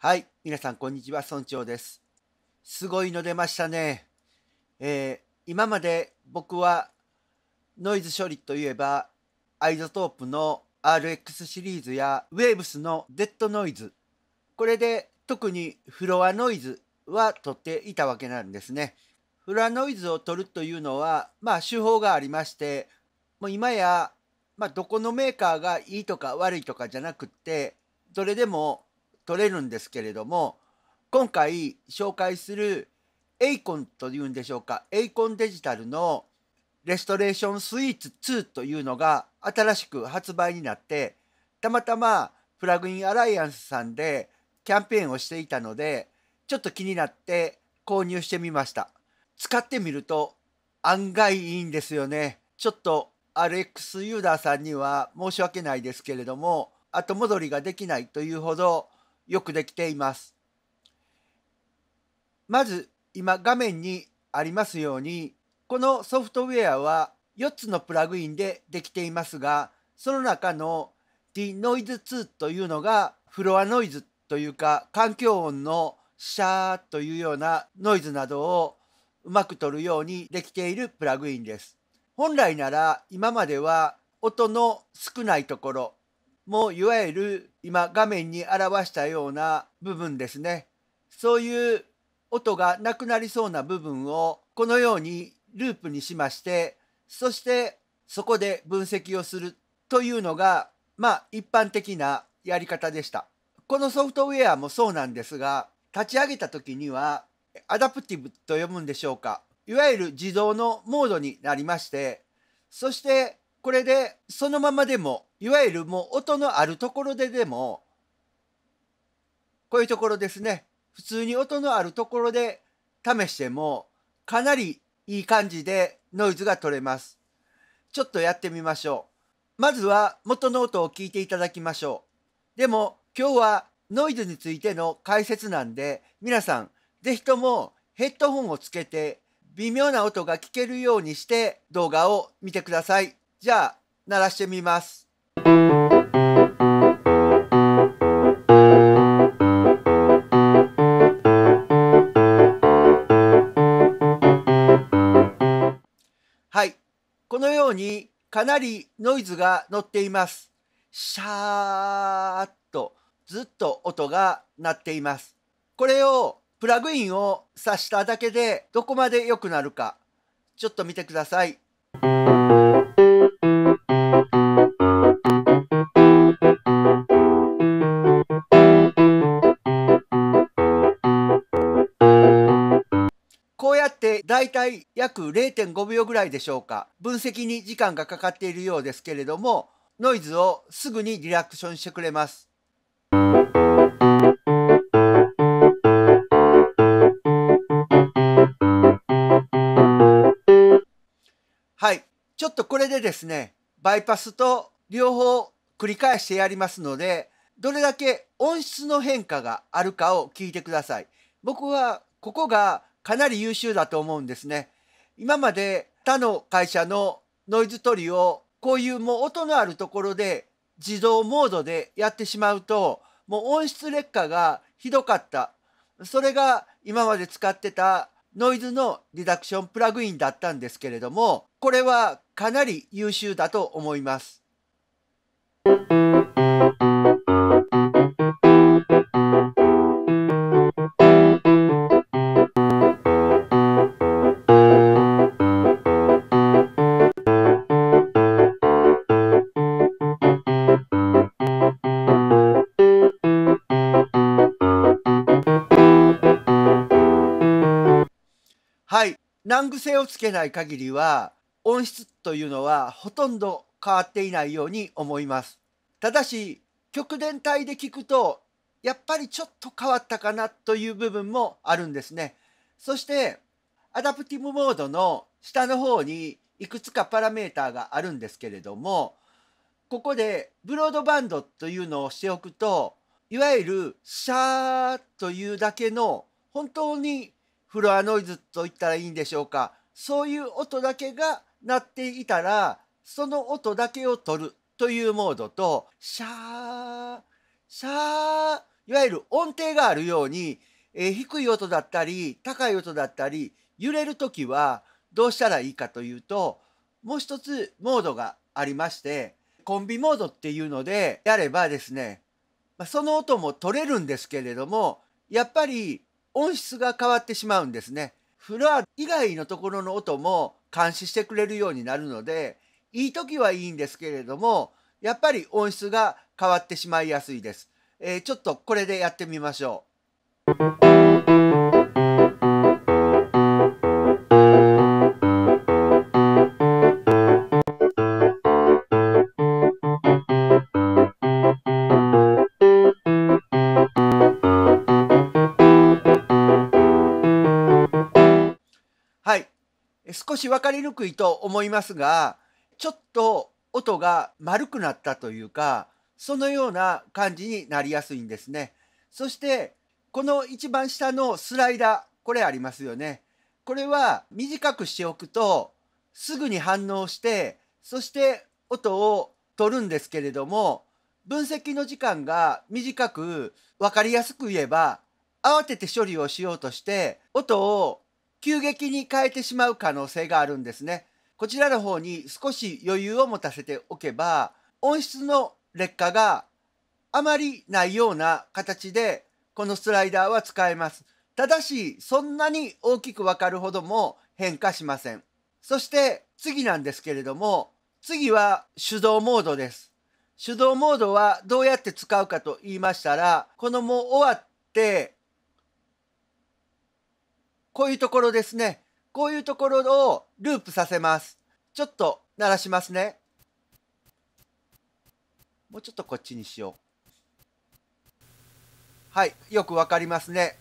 はい、皆さんこんにちは、村長です。すごいの出ましたね。えー、今まで僕はノイズ処理といえば、アイゾトープの RX シリーズやウェーブスのデッドノイズ、これで特にフロアノイズは取っていたわけなんですね。フロアノイズを取るというのは、まあ手法がありまして、もう今や、まあ、どこのメーカーがいいとか悪いとかじゃなくって、どれでも取れるんですけれども今回紹介するエイコンというんでしょうかエイコンデジタルのレストレーションスイーツ2というのが新しく発売になってたまたまプラグインアライアンスさんでキャンペーンをしていたのでちょっと気になって購入してみました使ってみると案外いいんですよねちょっと RX ユーダーさんには申し訳ないですけれども後戻りができないというほどよくできています。まず今画面にありますようにこのソフトウェアは4つのプラグインでできていますがその中の d ノイズ2というのがフロアノイズというか環境音のシャーというようなノイズなどをうまく取るようにできているプラグインです。本来なら今までは音の少ないところもういわゆる今画面に表したような部分ですね。そういう音がなくなりそうな部分をこのようにループにしまして、そしてそこで分析をするというのが、まあ一般的なやり方でした。このソフトウェアもそうなんですが、立ち上げた時にはアダプティブと読むんでしょうか。いわゆる自動のモードになりまして、そしてこれでそのままでもいわゆるもう音のあるところででもこういうところですね普通に音のあるところで試してもかなりいい感じでノイズが取れます。ちょっとやってみましょう。まずは元の音を聞いていただきましょう。でも今日はノイズについての解説なんで皆さん是非ともヘッドホンをつけて微妙な音が聞けるようにして動画を見てください。じゃあ鳴らしてみます。このようにかなりノイズが乗っています。シャーっとずっと音が鳴っています。これをプラグインを挿しただけでどこまで良くなるかちょっと見てください。大体約0.5秒ぐらいでしょうか分析に時間がかかっているようですけれどもノイズをすぐにリラクションしてくれますはいちょっとこれでですねバイパスと両方繰り返してやりますのでどれだけ音質の変化があるかを聞いてください僕はここがかなり優秀だと思うんですね。今まで他の会社のノイズ取りをこういうもう音のあるところで自動モードでやってしまうともう音質劣化がひどかったそれが今まで使ってたノイズのリダクションプラグインだったんですけれどもこれはかなり優秀だと思います。はい。難癖をつけない限りは、音質というのはほとんど変わっていないように思います。ただし、極電体で聞くと、やっぱりちょっと変わったかなという部分もあるんですね。そして、アダプティブモードの下の方にいくつかパラメーターがあるんですけれども、ここでブロードバンドというのをしておくと、いわゆるシャーというだけの本当にフロアノイズと言ったらいいんでしょうかそういう音だけが鳴っていたらその音だけを取るというモードとシャーシャーいわゆる音程があるように、えー、低い音だったり高い音だったり揺れる時はどうしたらいいかというともう一つモードがありましてコンビモードっていうのでやればですねその音も取れるんですけれどもやっぱり音質が変わってしまうんですね。フロア以外のところの音も監視してくれるようになるので、いい時はいいんですけれども、やっぱり音質が変わってしまいやすいです。えー、ちょっとこれでやってみましょう。少し分かりにくいと思いますがちょっと音が丸くなったというかそのような感じになりやすいんですね。そしてこの一番下のスライダーこれありますよね。これは短くしておくとすぐに反応してそして音を取るんですけれども分析の時間が短く分かりやすく言えば慌てて処理をしようとして音を急激に変えてしまう可能性があるんですね。こちらの方に少し余裕を持たせておけば、音質の劣化があまりないような形で、このスライダーは使えます。ただし、そんなに大きくわかるほども変化しません。そして次なんですけれども、次は手動モードです。手動モードはどうやって使うかと言いましたら、このもう終わってこういうところですね。こういうところをループさせます。ちょっと鳴らしますね。もうちょっとこっちにしよう。はい、よくわかりますね。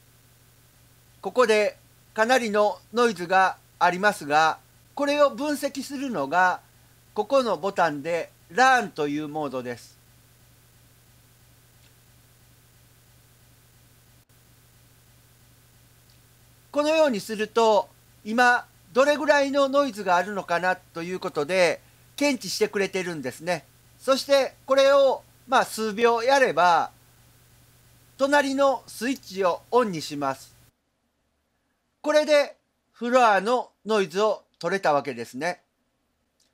ここでかなりのノイズがありますが、これを分析するのが、ここのボタンで LEARN というモードです。このようにすると今どれぐらいのノイズがあるのかなということで検知してくれてるんですね。そしてこれをまあ数秒やれば隣のスイッチをオンにします。これでフロアのノイズを取れたわけですね。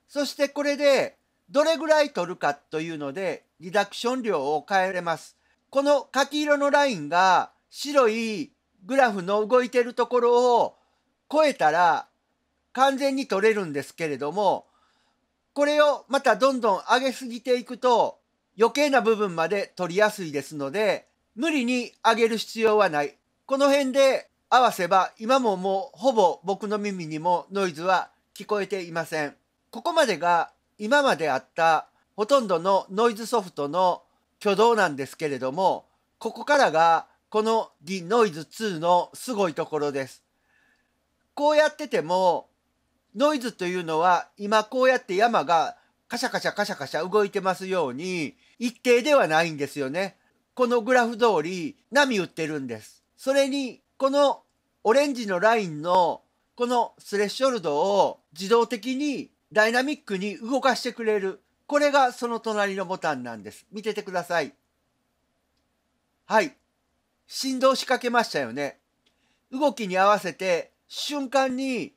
そしてこれでどれぐらい取るかというのでリダクション量を変えれます。この柿色のラインが白いグラフの動いてるところを超えたら完全に取れるんですけれども、これをまたどんどん上げすぎていくと余計な部分まで取りやすいですので、無理に上げる必要はない。この辺で合わせば今ももうほぼ僕の耳にもノイズは聞こえていません。ここまでが今まであったほとんどのノイズソフトの挙動なんですけれども、ここからがこの The Noise 2のすごいところです。こうやってても、ノイズというのは今こうやって山がカシャカシャカシャカシャ動いてますように一定ではないんですよね。このグラフ通り波打ってるんです。それにこのオレンジのラインのこのスレッショルドを自動的にダイナミックに動かしてくれる。これがその隣のボタンなんです。見ててください。はい。振動しかけましたよね。動きに合わせて瞬間に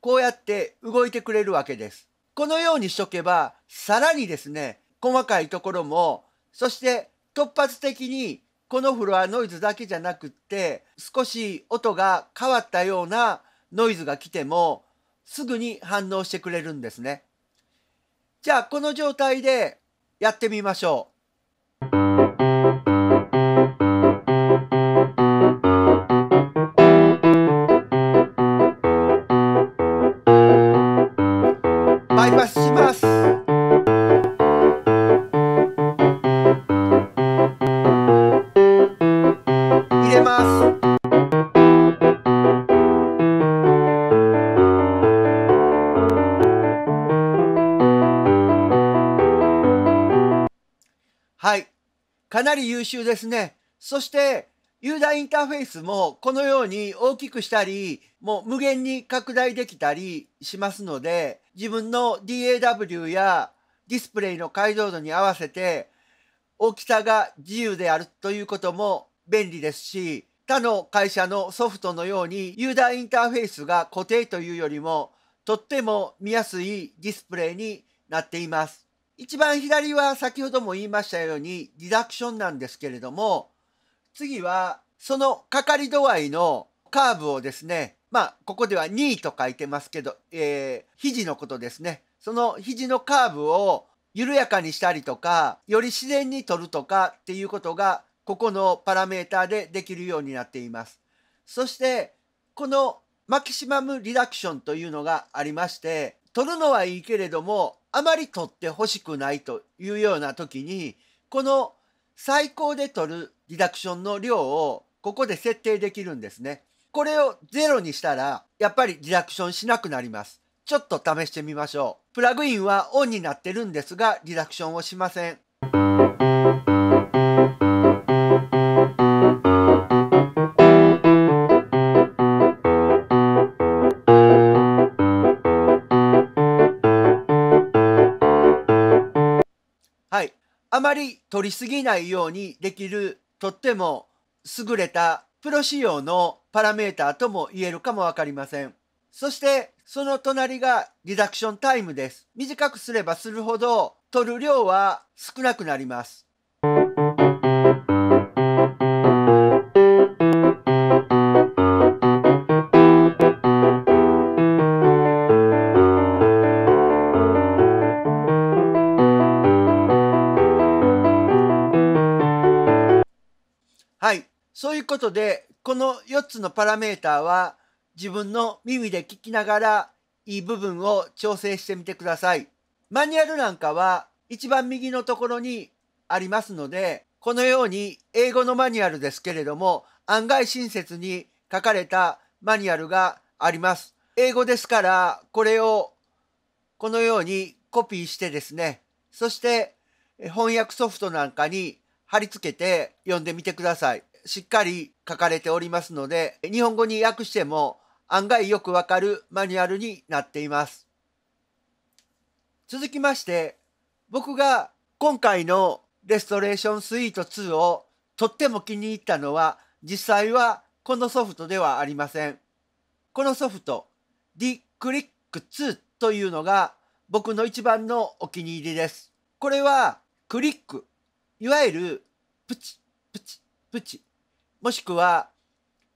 こうやって動いてくれるわけです。このようにしとけば、さらにですね、細かいところも、そして突発的にこのフロアノイズだけじゃなくって、少し音が変わったようなノイズが来ても、すぐに反応してくれるんですね。じゃあ、この状態でやってみましょう。り優秀ですね。そして、ユーザーインターフェースもこのように大きくしたり、もう無限に拡大できたりしますので、自分の DAW やディスプレイの解像度に合わせて、大きさが自由であるということも便利ですし、他の会社のソフトのようにユーザーインターフェースが固定というよりも、とっても見やすいディスプレイになっています。一番左は先ほども言いましたようにリダクションなんですけれども、次はそのかかり度合いのカーブをですね、まあ、ここでは2位と書いてますけど、えー、肘のことですね。その肘のカーブを緩やかにしたりとか、より自然に取るとかっていうことが、ここのパラメーターでできるようになっています。そして、このマキシマムリダクションというのがありまして、取るのはいいけれども、あまり取ってほしくないというような時にこの最高で取るリダクションの量をここで設定できるんですね。これを0にしたらやっぱりリダクションしなくなります。ちょっと試してみましょう。プラグインはオンになってるんですがリダクションをしません。取りすぎないようにできるとっても優れたプロ仕様のパラメーターとも言えるかもわかりません。そしてその隣がリダクションタイムです。短くすればするほど取る量は少なくなります。ことで、この4つのパラメーターは自分の耳で聞きながらいい部分を調整してみてください。マニュアルなんかは一番右のところにありますので、このように英語のマニュアルですけれども、案外親切に書かれたマニュアルがあります。英語ですから、これをこのようにコピーしてですね、そして翻訳ソフトなんかに貼り付けて読んでみてください。しっかり書かれておりますので、日本語に訳しても案外よくわかるマニュアルになっています。続きまして、僕が今回のレストレーションスイート2をとっても気に入ったのは、実際はこのソフトではありません。このソフト、d クリック2というのが僕の一番のお気に入りです。これはクリック、いわゆるプチプチプチもしくは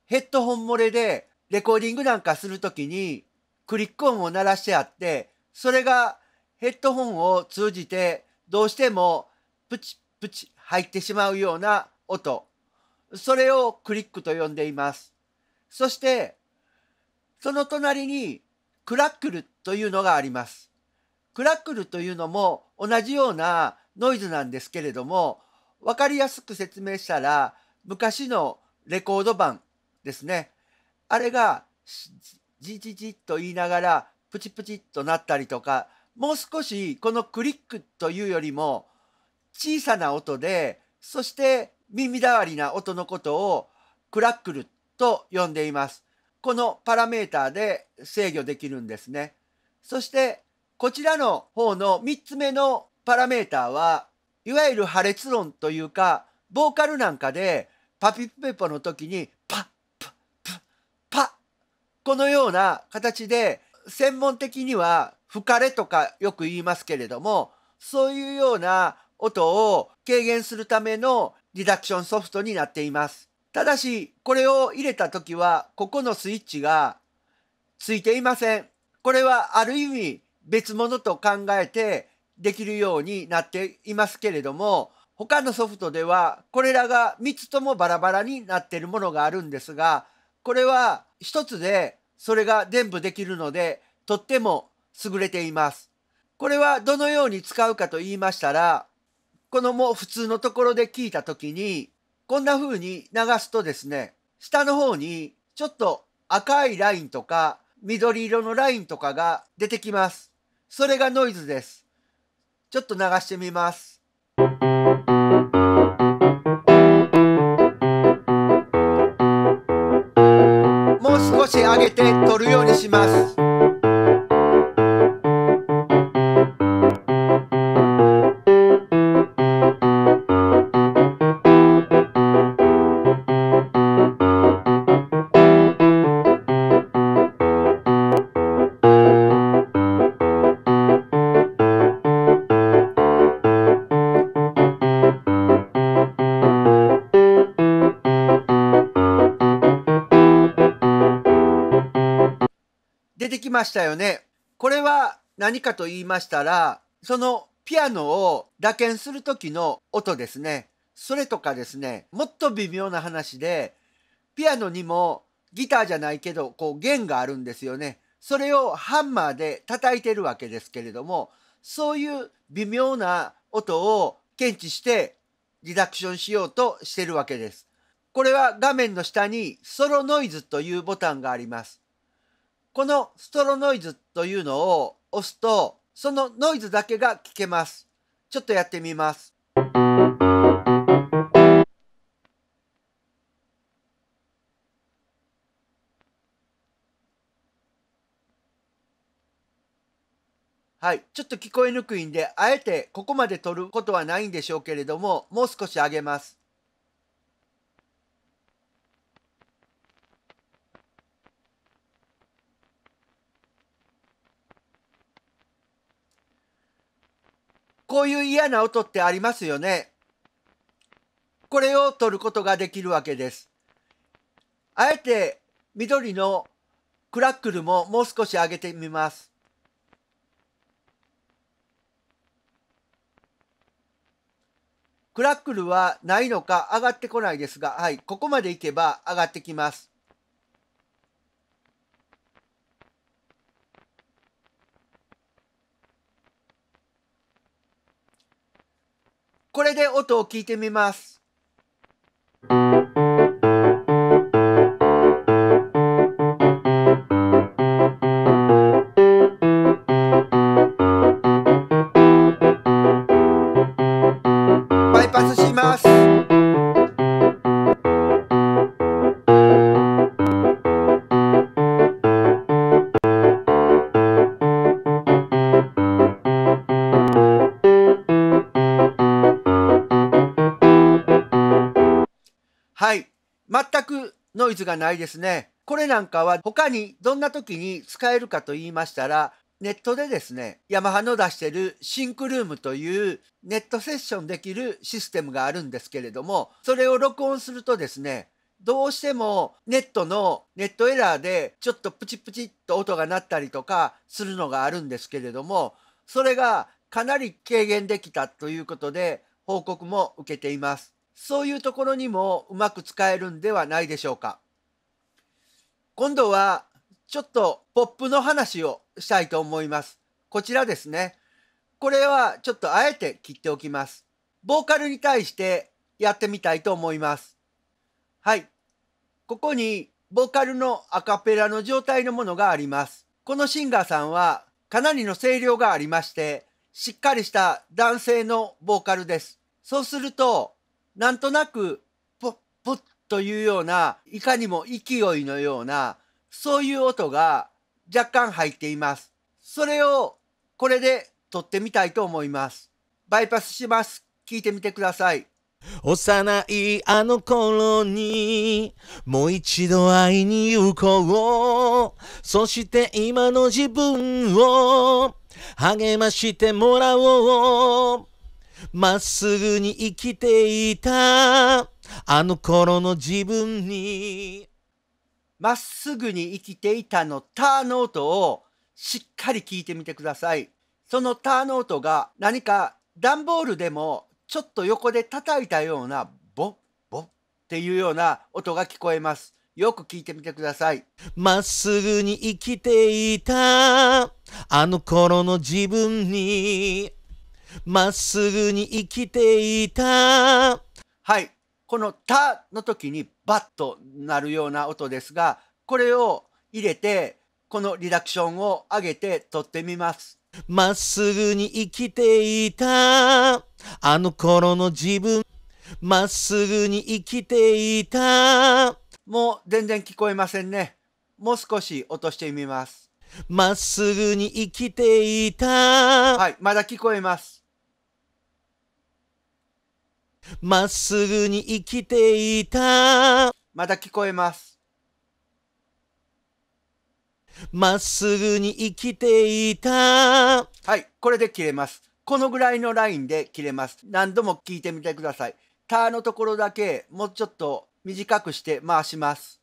ヘッドホン漏れでレコーディングなんかするときにクリック音を鳴らしてあって、それがヘッドホンを通じてどうしてもプチプチ入ってしまうような音。それをクリックと呼んでいます。そして、その隣にクラックルというのがあります。クラックルというのも同じようなノイズなんですけれども、わかりやすく説明したら、昔のレコード版ですねあれがじじじっと言いながらプチプチっとなったりとかもう少しこのクリックというよりも小さな音でそして耳障りな音のことをクラックルと呼んでいます。このパラメーターで制御できるんですね。そしてこちらの方の3つ目のパラメーターはいわゆる破裂音というかボーカルなんかでパピプペポの時にパッパッパッパッこのような形で専門的には吹かれとかよく言いますけれどもそういうような音を軽減するためのリダクションソフトになっています。ただしこれを入れた時はここのスイッチがついていません。これはある意味別物と考えてできるようになっていますけれども他のソフトではこれらが3つともバラバラになっているものがあるんですがこれは1つでそれが全部できるのでとっても優れています。これはどのように使うかと言いましたらこのも普通のところで聞いた時にこんな風に流すとですね下の方にちょっと赤いラインとか緑色のラインとかが出てきます。それがノイズです。ちょっと流してみます。持上げて取るようにしますましたよね。これは何かと言いましたら、そのピアノを打鍵する時の音ですね。それとかですね、もっと微妙な話で、ピアノにもギターじゃないけど、こう弦があるんですよね。それをハンマーで叩いてるわけですけれども、そういう微妙な音を検知してリダクションしようとしてるわけです。これは画面の下にソロノイズというボタンがあります。このストロノイズというのを押すと、そのノイズだけが聞けます。ちょっとやってみます。はい、ちょっと聞こえにくいんで、あえてここまで取ることはないんでしょうけれども、もう少し上げます。こういう嫌な音ってありますよね。これを取ることができるわけです。あえて緑のクラックルももう少し上げてみます。クラックルはないのか上がってこないですが、はい、ここまでいけば上がってきます。これで音を聞いてみます。イズがないですね。これなんかは他にどんな時に使えるかと言いましたら、ネットでですね、ヤマハの出してるシンクルームというネットセッションできるシステムがあるんですけれども、それを録音するとですね、どうしてもネットのネットエラーでちょっとプチプチっと音が鳴ったりとかするのがあるんですけれども、それがかなり軽減できたということで報告も受けています。そういうところにもうまく使えるんではないでしょうか。今度はちょっとポップの話をしたいと思います。こちらですね。これはちょっとあえて切っておきます。ボーカルに対してやってみたいと思います。はい。ここにボーカルのアカペラの状態のものがあります。このシンガーさんはかなりの声量がありまして、しっかりした男性のボーカルです。そうすると、なんとなく、ッ、ポッ、というような、いかにも勢いのような、そういう音が若干入っています。それをこれで撮ってみたいと思います。バイパスします。聞いてみてください。幼いあの頃にもう一度会いに行こうそして今の自分を励ましてもらおうまっすぐに生きていたあの頃の自分に。まっすぐに生きていたのターノートをしっかり聞いてみてください。そのターノートが何か段ボールでもちょっと横で叩いたようなボッボッっていうような音が聞こえます。よく聞いてみてください。まっすぐに生きていた、あの頃の自分に。まっすぐに生きていた。はい。この「た」の時にバッとなるような音ですがこれを入れてこのリダクションを上げて撮ってみます。まっすぐに生きていたあの頃の自分まっすぐに生きていたもう全然聞こえませんね。もう少し落としてみます。まっすぐに生きていたはい、まだ聞こえます。まっすぐに生きていた。また聞こえます。まっすぐに生きていた。はい、これで切れます。このぐらいのラインで切れます。何度も聞いてみてください。ターのところだけもうちょっと短くして回します。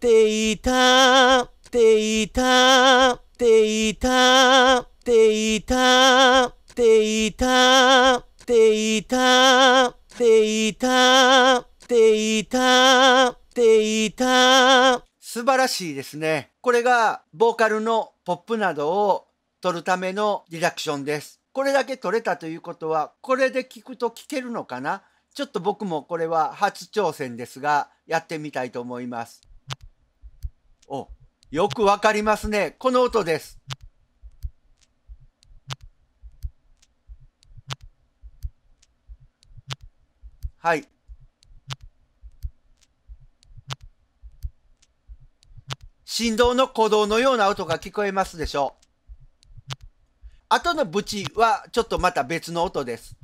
ていた、ていた。ていた、ていた、ていた、ていた、ていた、ていた、ていた。素晴らしいですね。これがボーカルのポップなどを取るためのリダクションです。これだけ取れたということは、これで聞くと聞けるのかなちょっと僕もこれは初挑戦ですが、やってみたいと思います。お、よくわかりますね。この音です。はい。振動の鼓動のような音が聞こえますでしょう。後のブチはちょっとまた別の音です。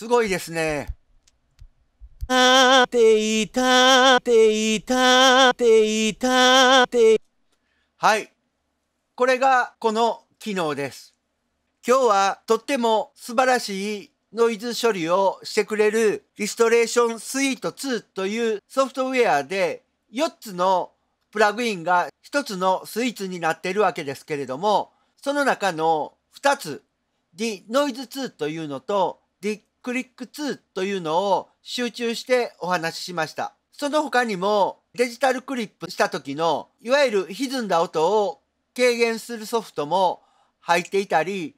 すごいですね。あていた、ていた、ていた、て。はい。これがこの機能です。今日はとっても素晴らしいノイズ処理をしてくれるリストレーションスイート2というソフトウェアで4つのプラグインが1つのスイーツになっているわけですけれども、その中の2つ、ディノイズ2というのとディクリック2というのを集中してお話ししました。その他にもデジタルクリップした時のいわゆる歪んだ音を軽減するソフトも入っていたり、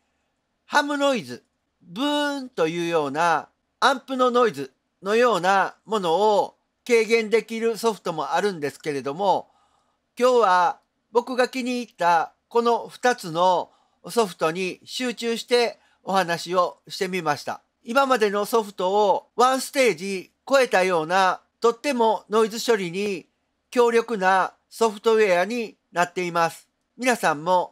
ハムノイズ、ブーンというようなアンプのノイズのようなものを軽減できるソフトもあるんですけれども、今日は僕が気に入ったこの2つのソフトに集中してお話をしてみました。今までのソフトをワンステージ超えたようなとってもノイズ処理に強力なソフトウェアになっています。皆さんも